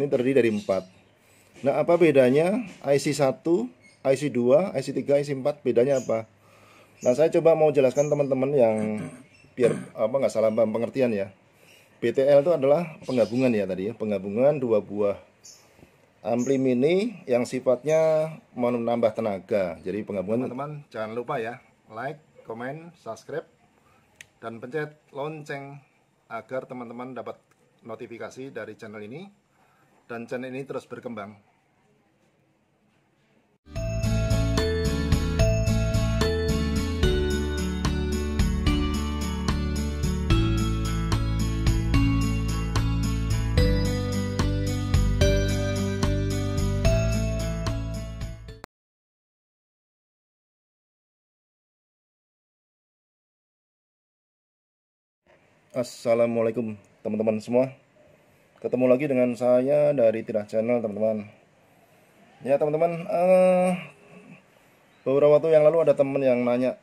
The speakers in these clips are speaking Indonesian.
Ini terdiri dari 4. Nah, apa bedanya IC 1, IC 2, IC 3, IC 4? Bedanya apa? Nah, saya coba mau jelaskan teman-teman yang biar apa nggak salah paham pengertian ya. BTL itu adalah penggabungan ya tadi ya, penggabungan dua buah ampli mini yang sifatnya menambah tenaga. Jadi penggabungan teman-teman jangan lupa ya, like, comment, subscribe dan pencet lonceng agar teman-teman dapat notifikasi dari channel ini dan channel ini terus berkembang. Assalamualaikum teman-teman semua ketemu lagi dengan saya dari Tirah Channel teman-teman ya teman-teman uh, beberapa waktu yang lalu ada teman yang nanya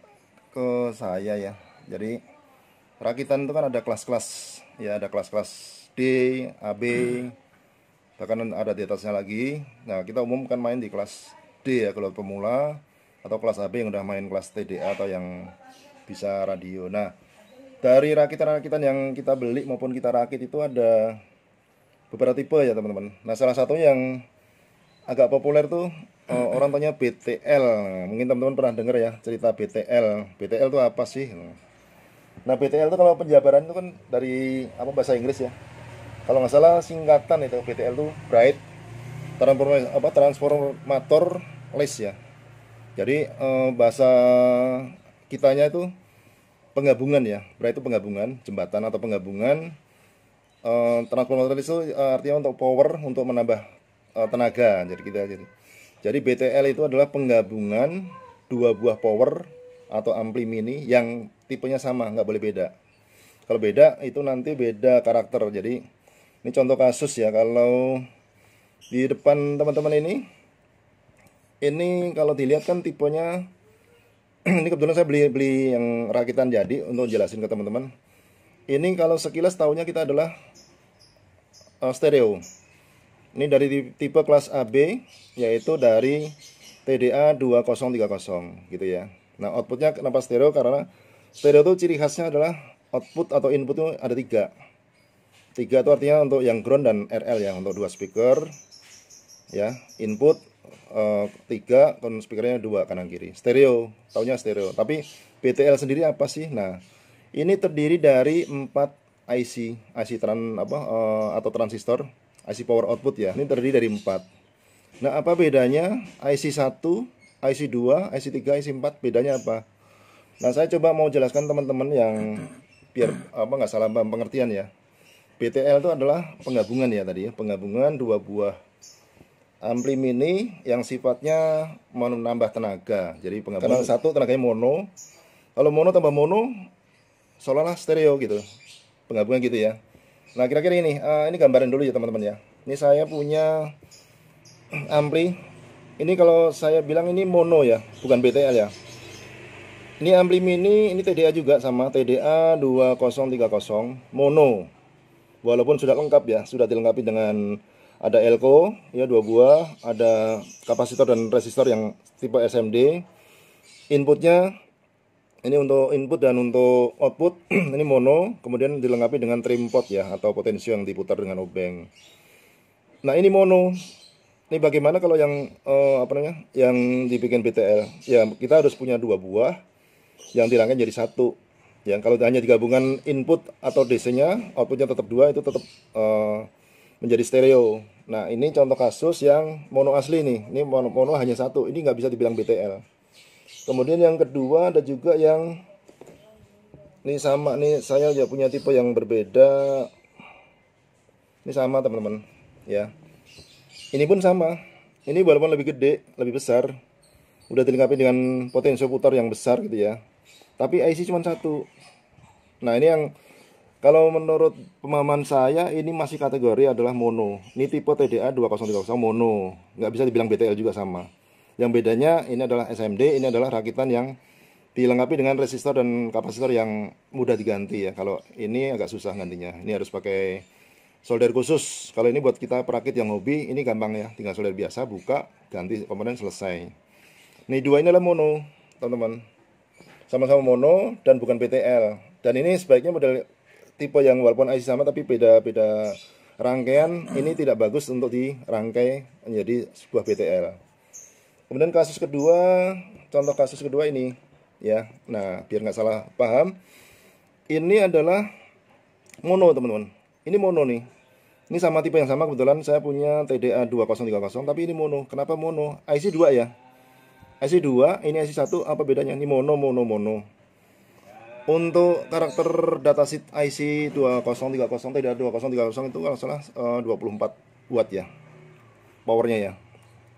ke saya ya jadi rakitan itu kan ada kelas-kelas ya ada kelas-kelas D, AB bahkan ada di atasnya lagi nah kita umum kan main di kelas D ya kalau pemula atau kelas AB yang udah main kelas TDA atau yang bisa radio nah dari rakitan-rakitan yang kita beli maupun kita rakit itu ada beberapa tipe ya teman-teman nah salah satu yang agak populer tuh uh, orang tanya BTL mungkin teman-teman pernah dengar ya cerita BTL BTL tuh apa sih nah BTL tuh kalau penjabaran itu kan dari apa bahasa Inggris ya kalau nggak salah singkatan itu BTL tuh Bright Transformer apa Transformator List ya jadi uh, bahasa kitanya itu penggabungan ya Bright itu penggabungan jembatan atau penggabungan Eh, transformator itu eh, artinya untuk power untuk menambah eh, tenaga jadi kita jadi jadi BTL itu adalah penggabungan dua buah power atau ampli mini yang tipenya sama nggak boleh beda kalau beda itu nanti beda karakter jadi ini contoh kasus ya kalau di depan teman-teman ini ini kalau dilihat kan tipenya ini kebetulan saya beli beli yang rakitan jadi untuk jelasin ke teman-teman ini kalau sekilas tahunya kita adalah uh, stereo. Ini dari tipe kelas AB yaitu dari TDA 2030 gitu ya. Nah, outputnya kenapa stereo? Karena stereo itu ciri khasnya adalah output atau input itu ada tiga. Tiga itu artinya untuk yang ground dan RL ya, untuk dua speaker. Ya, input uh, tiga, kon speakernya dua kanan kiri. Stereo, taunya stereo. Tapi BTL sendiri apa sih? Nah, ini terdiri dari 4 IC, IC tran apa uh, atau transistor, IC power output ya. Ini terdiri dari 4. Nah, apa bedanya IC 1, IC 2, IC 3, IC 4? Bedanya apa? Nah, saya coba mau jelaskan teman-teman yang biar apa nggak salah paham pengertian ya. BTL itu adalah penggabungan ya tadi ya, penggabungan dua buah ampli mini yang sifatnya menambah tenaga. Jadi penggabungan satu tenaganya mono. Kalau mono tambah mono seolah-olah stereo gitu penggabungan gitu ya nah kira-kira ini uh, ini gambaran dulu ya teman-teman ya ini saya punya ampli ini kalau saya bilang ini mono ya bukan BTL ya ini ampli mini ini TDA juga sama TDA 2030 mono walaupun sudah lengkap ya sudah dilengkapi dengan ada elko ya dua buah ada kapasitor dan resistor yang tipe SMD inputnya ini untuk input dan untuk output ini mono kemudian dilengkapi dengan trim pot ya atau potensio yang diputar dengan obeng nah ini mono ini bagaimana kalau yang eh, apa namanya yang dibikin BTL ya kita harus punya dua buah yang dirangkai jadi satu yang kalau hanya digabungkan input atau DC-nya outputnya tetap dua itu tetap eh, menjadi stereo nah ini contoh kasus yang mono asli nih ini mono, mono hanya satu ini nggak bisa dibilang BTL Kemudian yang kedua ada juga yang ini sama nih saya juga ya punya tipe yang berbeda. Ini sama teman-teman ya. Ini pun sama. Ini walaupun lebih gede, lebih besar, udah dilengkapi dengan potensi putar yang besar gitu ya. Tapi IC cuma satu. Nah ini yang kalau menurut pemahaman saya ini masih kategori adalah mono. Ini tipe TDA 2030 mono. Nggak bisa dibilang BTL juga sama. Yang bedanya ini adalah SMD, ini adalah rakitan yang dilengkapi dengan resistor dan kapasitor yang mudah diganti ya. Kalau ini agak susah gantinya. Ini harus pakai solder khusus. Kalau ini buat kita perakit yang hobi, ini gampang ya. Tinggal solder biasa, buka, ganti komponen selesai. Ini dua ini adalah mono, teman-teman. Sama-sama mono dan bukan PTL. Dan ini sebaiknya model tipe yang walaupun IC sama tapi beda-beda rangkaian ini tidak bagus untuk dirangkai menjadi sebuah PTL. Kemudian kasus kedua, contoh kasus kedua ini ya. Nah, biar nggak salah paham, ini adalah mono, teman-teman. Ini mono nih. Ini sama tipe yang sama kebetulan saya punya TDA 2030 tapi ini mono. Kenapa mono? IC 2 ya. IC 2, ini IC 1 apa bedanya? Ini mono mono mono. Untuk karakter datasheet IC 2030 TDA 2030 itu kalau salah 24 eh, watt ya. Powernya ya.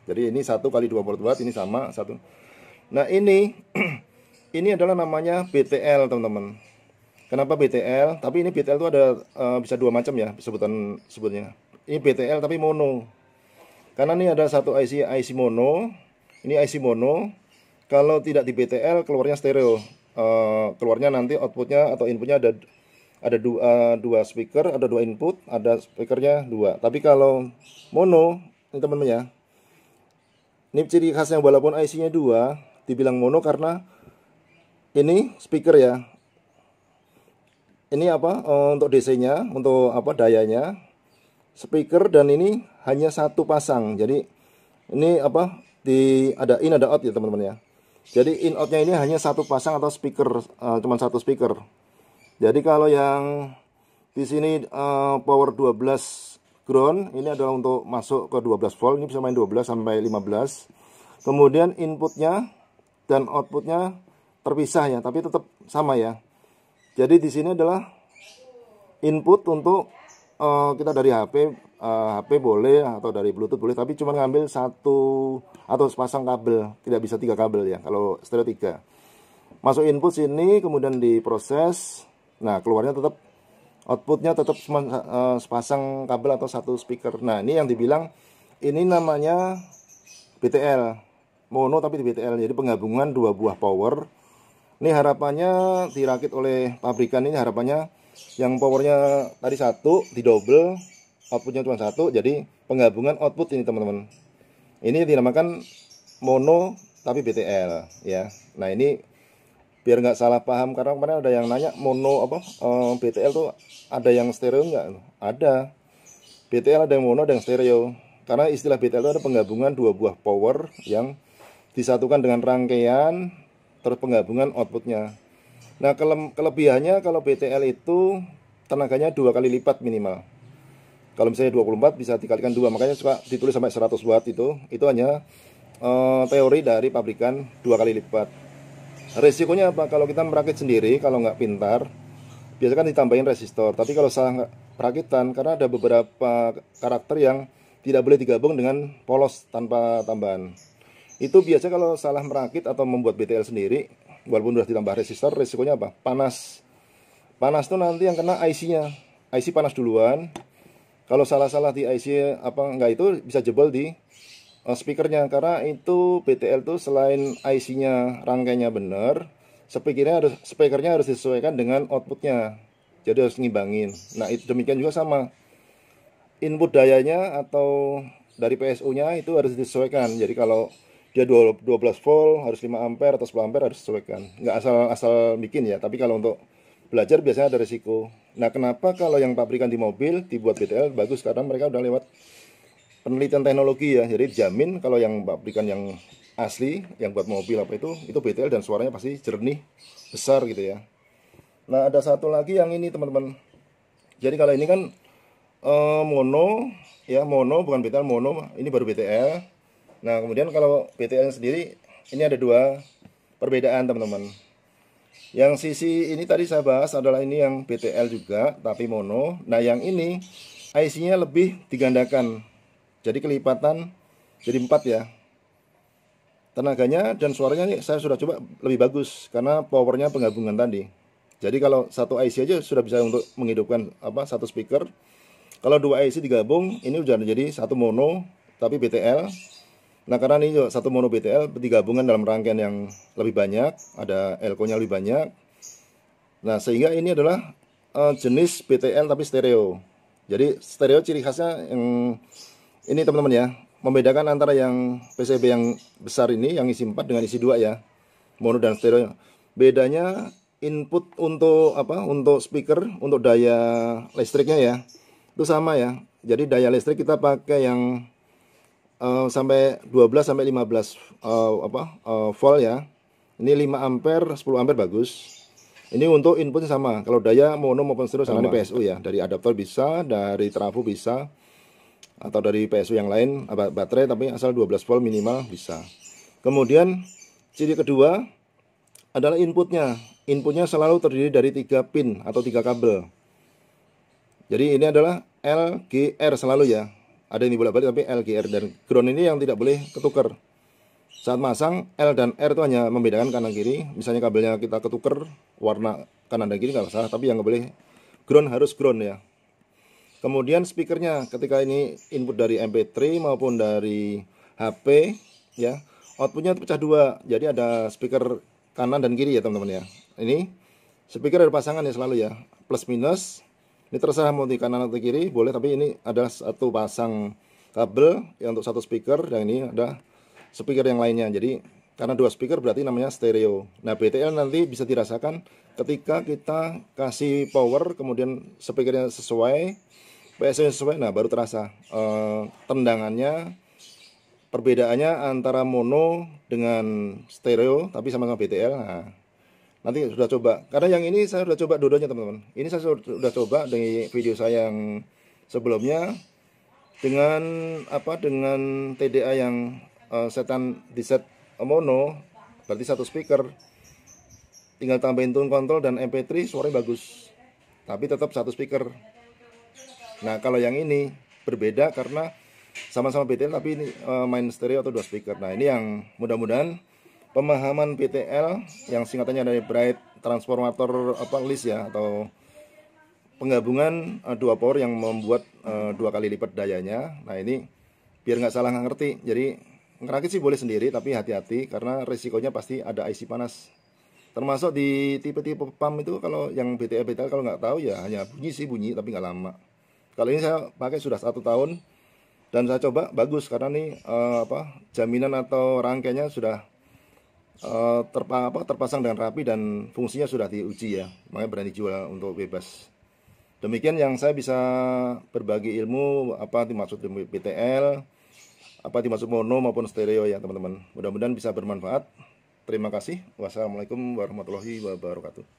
Jadi ini satu kali dua watt ini sama satu. Nah ini ini adalah namanya BTL teman-teman. Kenapa BTL? Tapi ini BTL itu ada uh, bisa dua macam ya sebutan sebutnya. Ini BTL tapi mono. Karena ini ada satu IC IC mono, ini IC mono. Kalau tidak di BTL keluarnya stereo. Uh, keluarnya nanti outputnya atau inputnya ada ada dua, eh, dua speaker, ada dua input, ada speakernya dua. Tapi kalau mono, ini teman-teman ya, ini ciri khasnya walaupun IC-nya 2, dibilang mono karena ini speaker ya. Ini apa eh, untuk DC-nya, untuk apa dayanya. Speaker dan ini hanya satu pasang. Jadi ini apa di ada in ada out ya teman-teman ya. Jadi in out-nya ini hanya satu pasang atau speaker uh, cuman satu speaker. Jadi kalau yang di sini uh, power 12 ground ini adalah untuk masuk ke 12 volt ini bisa main 12 sampai 15 kemudian inputnya dan outputnya terpisah ya tapi tetap sama ya jadi di sini adalah input untuk uh, kita dari HP uh, eh, HP boleh atau dari Bluetooth boleh tapi cuma ngambil satu atau sepasang kabel tidak bisa tiga kabel ya kalau stereo tiga masuk input sini kemudian diproses nah keluarnya tetap outputnya tetap uh, sepasang kabel atau satu speaker nah ini yang dibilang ini namanya BTL mono tapi di BTL jadi penggabungan dua buah power ini harapannya dirakit oleh pabrikan ini harapannya yang powernya tadi satu di double outputnya cuma satu jadi penggabungan output ini teman-teman ini dinamakan mono tapi BTL ya nah ini biar nggak salah paham karena kemarin ada yang nanya mono apa eh, BTL tuh ada yang stereo nggak ada BTL ada yang mono ada yang stereo karena istilah BTL itu ada penggabungan dua buah power yang disatukan dengan rangkaian terus penggabungan outputnya nah kele kelebihannya kalau BTL itu tenaganya dua kali lipat minimal kalau misalnya 24 bisa dikalikan dua makanya suka ditulis sampai 100 watt itu itu hanya uh, teori dari pabrikan dua kali lipat resikonya apa kalau kita merakit sendiri kalau nggak pintar biasanya kan ditambahin resistor tapi kalau salah perakitan karena ada beberapa karakter yang tidak boleh digabung dengan polos tanpa tambahan itu biasa kalau salah merakit atau membuat BTL sendiri walaupun sudah ditambah resistor resikonya apa panas panas tuh nanti yang kena IC-nya IC panas duluan kalau salah-salah di IC apa enggak itu bisa jebol di Oh, speakernya karena itu BTL tuh selain IC-nya rangkainya benar, speakernya harus speakernya harus disesuaikan dengan outputnya. Jadi harus ngimbangin. Nah, itu demikian juga sama input dayanya atau dari PSU-nya itu harus disesuaikan. Jadi kalau dia 12 volt harus 5 ampere atau 10 ampere harus disesuaikan. Nggak asal-asal bikin ya, tapi kalau untuk belajar biasanya ada resiko Nah, kenapa kalau yang pabrikan di mobil dibuat BTL bagus karena mereka udah lewat penelitian teknologi ya jadi jamin kalau yang pabrikan yang asli yang buat mobil apa itu itu BTL dan suaranya pasti jernih besar gitu ya nah ada satu lagi yang ini teman-teman jadi kalau ini kan eh, mono ya mono bukan BTL mono ini baru BTL nah kemudian kalau BTL sendiri ini ada dua perbedaan teman-teman yang sisi ini tadi saya bahas adalah ini yang BTL juga tapi mono nah yang ini IC-nya lebih digandakan jadi kelipatan jadi empat ya tenaganya dan suaranya ini saya sudah coba lebih bagus karena powernya penggabungan tadi jadi kalau satu IC aja sudah bisa untuk menghidupkan apa satu speaker. Kalau dua IC digabung, ini sudah jadi satu mono tapi BTL. Nah karena ini satu mono BTL digabungkan dalam rangkaian yang lebih banyak, ada elko-nya lebih banyak. Nah sehingga ini adalah uh, jenis BTL tapi stereo. Jadi stereo ciri khasnya yang ini teman-teman ya membedakan antara yang PCB yang besar ini yang isi 4 dengan isi 2 ya mono dan stereo bedanya input untuk apa untuk speaker untuk daya listriknya ya itu sama ya jadi daya listrik kita pakai yang uh, sampai 12 sampai 15 uh, eh, apa uh, volt ya ini 5 ampere 10 ampere bagus ini untuk inputnya sama. Kalau daya mono maupun stereo sama, ini PSU ya. Dari adaptor bisa, dari trafo bisa, atau dari PSU yang lain baterai tapi asal 12 volt minimal bisa kemudian ciri kedua adalah inputnya inputnya selalu terdiri dari tiga pin atau tiga kabel jadi ini adalah LGR selalu ya ada ini bolak balik tapi LGR dan ground ini yang tidak boleh ketuker saat masang L dan R itu hanya membedakan kanan kiri misalnya kabelnya kita ketuker warna kanan dan kiri nggak masalah tapi yang nggak boleh ground harus ground ya kemudian speakernya ketika ini input dari MP3 maupun dari HP ya outputnya pecah dua jadi ada speaker kanan dan kiri ya teman-teman ya ini speaker ada pasangan ya selalu ya plus minus ini terserah mau di kanan atau kiri boleh tapi ini ada satu pasang kabel ya untuk satu speaker dan ini ada speaker yang lainnya jadi karena dua speaker berarti namanya stereo. Nah, BTL nanti bisa dirasakan ketika kita kasih power kemudian speakernya sesuai PSM sesuai nah baru terasa uh, tendangannya perbedaannya antara mono dengan stereo tapi sama-sama BTL nah, nanti sudah coba karena yang ini saya sudah coba dua teman-teman ini saya sudah coba dari video saya yang sebelumnya dengan apa dengan TDA yang uh, setan di set mono berarti satu speaker tinggal tambahin tone control dan MP3 suaranya bagus tapi tetap satu speaker Nah, kalau yang ini berbeda karena sama-sama PTL tapi ini uh, main stereo atau dua speaker. Nah, ini yang mudah-mudahan pemahaman PTL yang singkatannya dari Bright Transformator apa list ya atau penggabungan uh, dua power yang membuat uh, dua kali lipat dayanya. Nah, ini biar nggak salah ngerti. Jadi ngerakit sih boleh sendiri tapi hati-hati karena resikonya pasti ada IC panas. Termasuk di tipe-tipe pump itu kalau yang BTL BTL kalau nggak tahu ya hanya bunyi sih bunyi tapi nggak lama. Kali ini saya pakai sudah satu tahun dan saya coba bagus karena nih eh, uh, apa jaminan atau rangkainya sudah uh, terpa apa terpasang dan rapi dan fungsinya sudah diuji ya. Makanya berani jual untuk bebas. Demikian yang saya bisa berbagi ilmu apa dimaksud ilmu PTL, apa dimaksud mono maupun stereo ya teman-teman. Mudah-mudahan bisa bermanfaat. Terima kasih. Wassalamualaikum warahmatullahi wabarakatuh.